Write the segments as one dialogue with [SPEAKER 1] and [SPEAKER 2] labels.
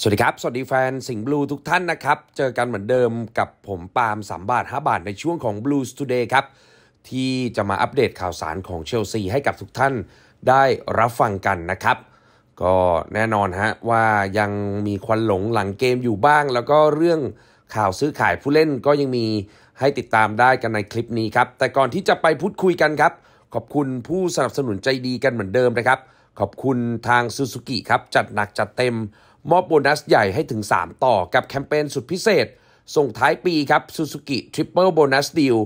[SPEAKER 1] สวัสดีครับ สวัสดีแฟน สิงห์บลูทุกท่านนะครับ เจอกันเหมือนเดิมกับผมปาล์มสามบาทห้าบาทในช่วงของ Blues Today ครับ ที่จะมาอัปเดตข่าวสารของเชลซี ให้กับทุกท่านได้รับฟังกันนะครับ ก็แน่นอนฮะว่ายังมีควันหลงหลังเกมอยู่บ้าง แล้วก็เรื่องข่าวซื้อขายผู้เล่นก็ยังมีให้ติดตามได้กันในคลิปนี้ครับแต่ก่อนที่จะไปพูดคุยกันครับขอบคุณผู้สนับสนุนใจดีกันเหมือนเดิมนะครับขอบคุณทางซูซูกิครับจัดหนักจัดเต็ม มอบโบนัสใหญ่ให้ถึง 3 ต่อกับแคมเปญสุดพิเศษ ส่งท้ายปีครับซูซูกิทริปเปิลโบนัสดีล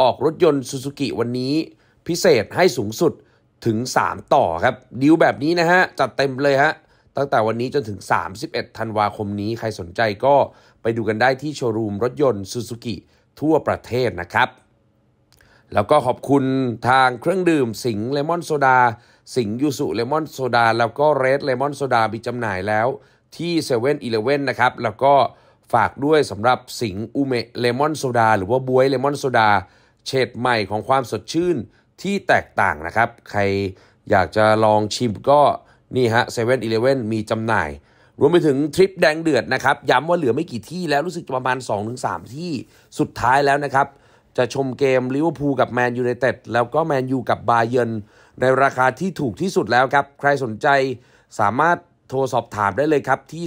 [SPEAKER 1] ออกรถยนต์ซูซูกิวันนี้ พิเศษให้สูงสุดถึง 3 ต่อครับ ดีลแบบนี้นะฮะ จัดเต็มเลยฮะ ตั้งแต่วันนี้จนถึง 31ธันวาคมนี้ใครสนใจก็ไปดูกันได้ที่โชว์รูมรถยนต์ซูซูกิทั่วประเทศนะครับ แล้วก็ขอบคุณทางเครื่องดื่มสิงเลมอนโซดาสิงยูสุเลมอนโซดา แล้วก็เรดเลมอนโซดามีจำหน่ายแล้วที่เซเว่นอีเเลว่นนะครับ แล้วก็ฝากด้วยสำหรับสิงอุเมเลมอนโซดา หรือว่าบวยเลมอนโซดา เฉดใหม่ของความสดชื่นที่แตกต่างนะครับ ใครอยากจะลองชิมก็ นี่ฮะเซเว่นอีเลเว่นมีจำหน่าย รวมไปถึงทริปแดงเดือดนะครับ ย้ำว่าเหลือไม่กี่ที่แล้วรู้สึกประมาณ 2-3 ที่สุดท้ายแล้วนะครับจะชมเกมลิเวอร์พูลกับแมนยูไนเต็ดแล้วก็แมนยูกับบาเยนในราคาที่ถูกที่สุดแล้วครับ ใครสนใจสามารถโทรสอบถามได้เลยครับ ที่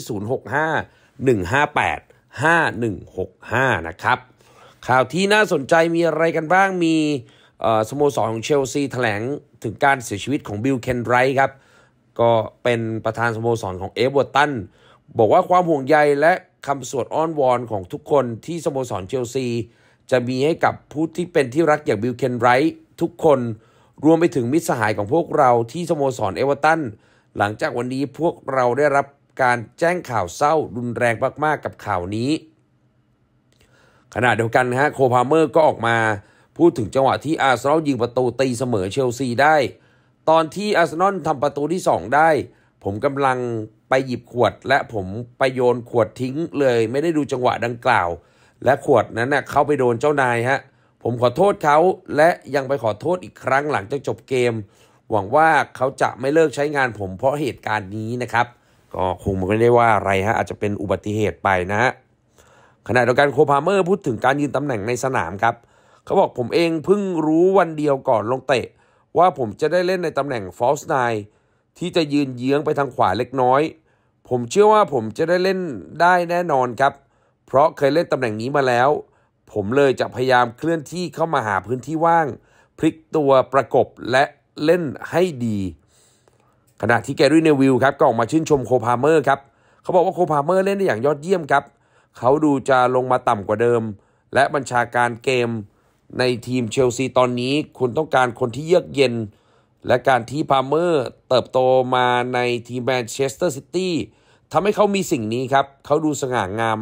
[SPEAKER 1] 065 158 5165 นะครับข่าวที่น่าสนใจมีอะไรกันบ้างมีสโมสรของเชลซีถแถลงถึงการเสียชีวิตของบิลเคนไรท์ครับก็เป็นประธานสโมสรของเอเวอร์ตันบอกว่าความห่วงใยและคำสวดอ้อนวอนของทุกคนที่สโมสรเชลซีจะมีให้กับผู้ที่เป็นที่รักอย่างบิลเคนไรท์ทุกคน รวมไปถึงมิตรสหายของพวกเราที่สโมสรเอเวอร์ตัน หลังจากวันนี้พวกเราได้รับการแจ้งข่าวเศร้ารุนแรงมาก ๆ กับข่าวนี้ขณะเดียวกันฮะโคพาเมอร์ก็ออกมา พูดถึงจังหวะที่อาร์เซนอลยิงประตูตีเสมอเชลซีได้ ตอนที่อาร์เซนอลทำประตูที่ 2 ได้ ผมกำลังไปหยิบขวดและผมไปโยนขวดทิ้งเลย ไม่ได้ดูจังหวะดังกล่าวและขวดนั้นนะ่ะเข้าไปโดนเจ้านายฮะ ผมขอโทษเขาและยังไปขอโทษอีกครั้งหลังจากจบเกม หวังว่าเขาจะไม่เลิกใช้งาน ผม เพราะเหตุการณ์นี้นะครับ ก็คงไม่ได้ว่าอะไรฮะอาจจะเป็นอุบัติเหตุไปนะฮะขณะเดียวกันโคพาเมอร์พูดถึงการยืนตำแหน่งในสนามครับเขาบอกผมเองเพิ่งรู้วันเดียวก่อนลงเตะว่าผมจะได้เล่นในตำแหน่งฟอลส์ไนที่จะยืนเยื้องไปทางขวาเล็กน้อย ผมเชื่อว่าผมจะได้เล่นได้แน่นอนครับเพราะเคยเล่นตำแหน่งนี้มาแล้ว ผมเลยจะพยายามเคลื่อนที่เข้ามาหาพื้นที่ว่าง พลิกตัวประกบและเล่นให้ดี ขณะที่แกรี่เนวิลครับก็ออกมาชื่นชมโคพาเมอร์ครับเขาบอกว่าโคพาเมอร์เล่นได้อย่างยอดเยี่ยมครับ เขาดูจะลงมาต่ำกว่าเดิม และบัญชาการเกมในทีมเชลซีตอนนี้คุณต้องการคนที่เยือกเย็นและการที่พาเมอร์เติบโตมาในทีมแมนเชสเตอร์ซิตี้ทำให้เขามีสิ่งนี้ครับ เขาดูสง่างาม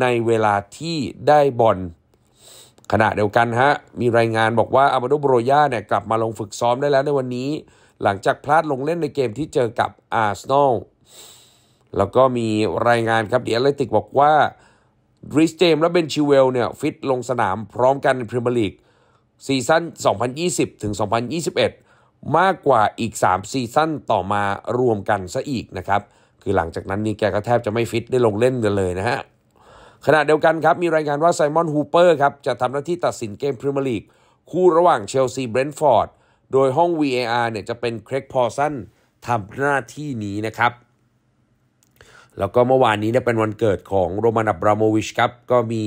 [SPEAKER 1] ในเวลาที่ได้บอลขณะเดียวกันฮะมีรายงานบอกว่าอามาโดโบโรยาเนี่ยกลับมาลงฝึกซ้อมได้แล้วในวันนี้ หลังจากพลาดลงเล่นในเกมที่เจอกับอาร์เซนอลแล้วก็มีรายงานครับเดียร์เลติกบอกว่าริสเจมและเบนชิเวลเนี่ยฟิตลงสนามพร้อมกันในพรีเมียร์ลีกซีซั่น2020ถึง2021 มากกว่าอีก 3ซีซั่นต่อมารวมกันซะอีกนะครับคือหลังจากนั้นนี่แกก็แทบจะไม่ฟิตได้ลงเล่นกันเลยนะฮะขณะเดียวกันครับมีรายงานว่าไซมอนฮูเปอร์ครับจะทำหน้าที่ตัดสินเกมพรีเมียร์ลีก คู่ระหว่างเชลซีเบรนท์ฟอร์ดโดยห้อง VAR เนี่ยจะเป็นเครกพอสันทำหน้าที่นี้นะครับ แล้วก็เมื่อวานนี้เนี่ยเป็นวันเกิดของโรมานับราโมวิชครับ ก็มี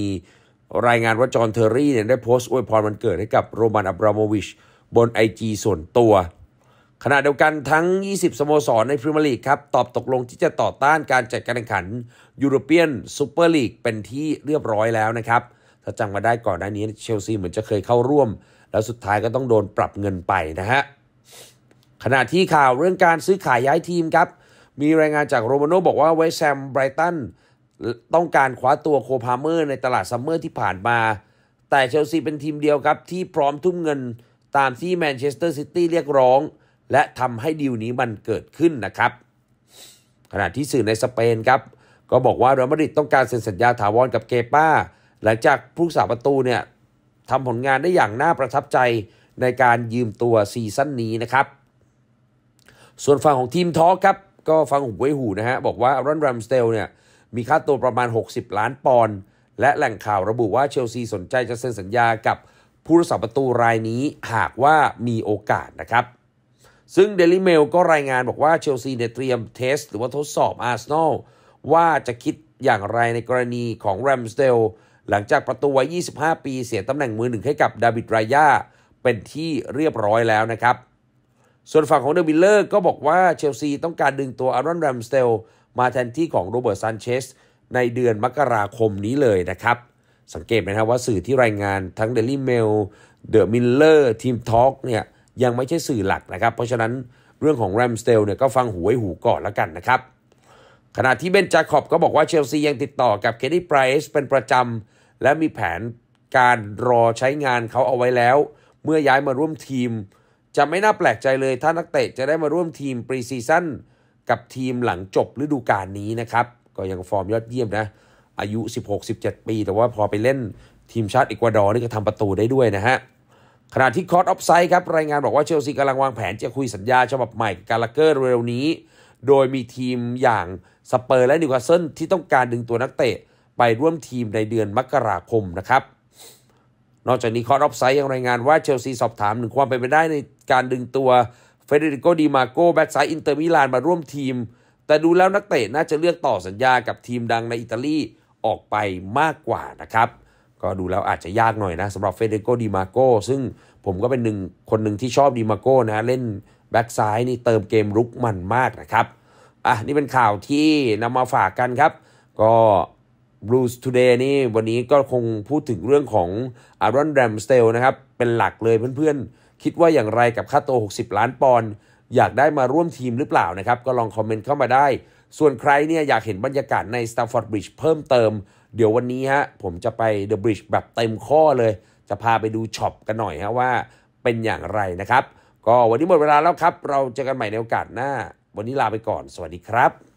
[SPEAKER 1] รายงานว่าจอห์นเทอร์รี่เนี่ยได้โพสต์อวยพรวันเกิดให้กับโรมานับราโมวิชบน IG ส่วนตัวขณะเดียวกันทั้ง 20 สโมสรในพรีเมียร์ลีกครับ ตอบตกลงที่จะต่อต้านการจัดการแข่งขันยูโรเปียนซูเปอร์ลีกเป็นที่เรียบร้อยแล้วนะครับ ถ้าจังมาได้ก่อนหน้านี้เชลซีเหมือนจะเคยเข้าร่วม แล้วสุดท้ายก็ต้องโดนปรับเงินไปนะฮะ ขณะที่ข่าวเรื่องการซื้อขายย้ายทีมครับ มีรายงานจากโรมาโนบอกว่าเวสแฮมไบรตันต้องการคว้าตัวโคพาเมอร์ในตลาดซัมเมอร์ที่ผ่านมาแต่เชลซีเป็นทีมเดียวครับที่พร้อมทุ่มเงินตามที่แมนเชสเตอร์ซิตี้เรียกร้องและทำให้ดีลนี้มันเกิดขึ้นนะครับ ขณะที่สื่อในสเปนครับก็บอกว่าเรอัลมาดริดต้องการเซ็นสัญญาถาวรกับเกป้าหลังจากผู้สาประตูเนี่ยทำผลงานได้อย่างน่าประทับใจในการยืมตัวซีซั่นนี้นะครับ ส่วนฝั่งของทีมทอครับ ก็ฟังหูไว้หูนะฮะ บอกว่าอารอนรัมสเตลเนี่ยมีค่าตัวประมาณ 60 ล้านปอนด์และแหล่งข่าวระบุว่าเชลซีสนใจจะเซ็นสัญญากับผู้รักษาประตูรายนี้หากว่ามีโอกาสนะครับซึ่ง Daily Mail ก็รายงานบอกว่าเชลซีเนี่ยเตรียมเทสหรือว่าทดสอบอาร์เซนอล ว่าจะคิดอย่างไรในกรณีของแรมสเดลหลังจากประตูวัย25 ปีเสียตำแหน่งมือหนึ่งให้กับดาวิดรายาเป็นที่เรียบร้อยแล้วนะครับ ส่วนฝั่งของเดวิลเลอร์ก็บอกว่าเชลซีต้องการดึงตัวอารอนแรมสเตลมาแทนที่ของโรเบิร์ตซันเชสในเดือนมกราคมนี้เลยนะครับ สังเกตไหมครับว่าสื่อที่รายงานทั้ง Daily Mail The Miller Team Talk เนี่ยยังไม่ใช่สื่อหลักนะครับ เพราะฉะนั้นเรื่องของแรมสเตลเนี่ยก็ฟังหูไว้หูก่อนแล้วกันนะครับ ขณะที่เบนจาคอบก็บอกว่าเชลซียังติดต่อกับเคดี้ไพรส์เป็นประจำและมีแผนการรอใช้งานเขาเอาไว้แล้ว เมื่อย้ายมาร่วมทีม จะไม่น่าแปลกใจเลยถ้านักเตะจะได้มาร่วมทีมปรีซีซั่นกับทีมหลังจบฤดูกาลนี้นะครับ ก็ยังฟอร์มยอดเยี่ยมนะอายุ 16-17 ปี แต่ว่าพอไปเล่นทีมชาติเอกวาดอร์นี่ก็ทำประตูได้ด้วยนะฮะขณะที่คอร์สออฟไซด์ครับรายงานบอกว่าเชลซีกำลังวางแผนจะคุยสัญญาฉบับใหม่กับกาลาเกอร์เร็วนี้ โดยมีทีมอย่างสเปอร์และนิวคาสเซิลที่ต้องการดึงตัวนักเตะไปร่วมทีมในเดือนมกราคมนะครับ นอกจากนี้คอร์สออฟไซด์ยังรายงานว่าเชลซีสอบถามถึงความเป็นไปได้ในการดึงตัวเฟเดริโกดีมาโกแบ็กซซายอินเตอร์มิลานมาร่วมทีม แต่ดูแล้วนักเตะน่าจะเลือกต่อสัญญากับทีมดังในอิตาลีออกไปมากกว่านะครับก็ดูแล้วอาจจะยากหน่อยนะสำหรับเฟเดโกดีมาโก้ ซึ่งผมก็เป็นหนึ่งคนหนึ่งที่ชอบดีมาโก้นะเล่นแบ็กซ้ายนี่เติมเกมรุกมันมากนะครับ อ่ะ นี่เป็นข่าวที่นำมาฝากกันครับ ก็ Blues Today นี่ วันนี้ก็คงพูดถึงเรื่องของอารอนแรมสเตลนะครับ เป็นหลักเลยเพื่อนๆ คิดว่าอย่างไรกับค่าตัว 60 ล้านปอนด์อยากได้มาร่วมทีมหรือเปล่านะครับ ก็ลองคอมเมนต์เข้ามาได้ส่วนใครเนี่ยอยากเห็นบรรยากาศใน s t a ฟ f o r d Bridge เพิ่มเติมเดี๋ยววันนี้ฮะผมจะไป The Bridge แบบเต็มข้อเลย จะพาไปดูช็อปกันหน่อยฮะว่าเป็นอย่างไรนะครับ ก็วันนี้หมดเวลาแล้วครับ เราเจอกันใหม่ในโอกาสหน้า วันนี้ลาไปก่อนสวัสดีครับ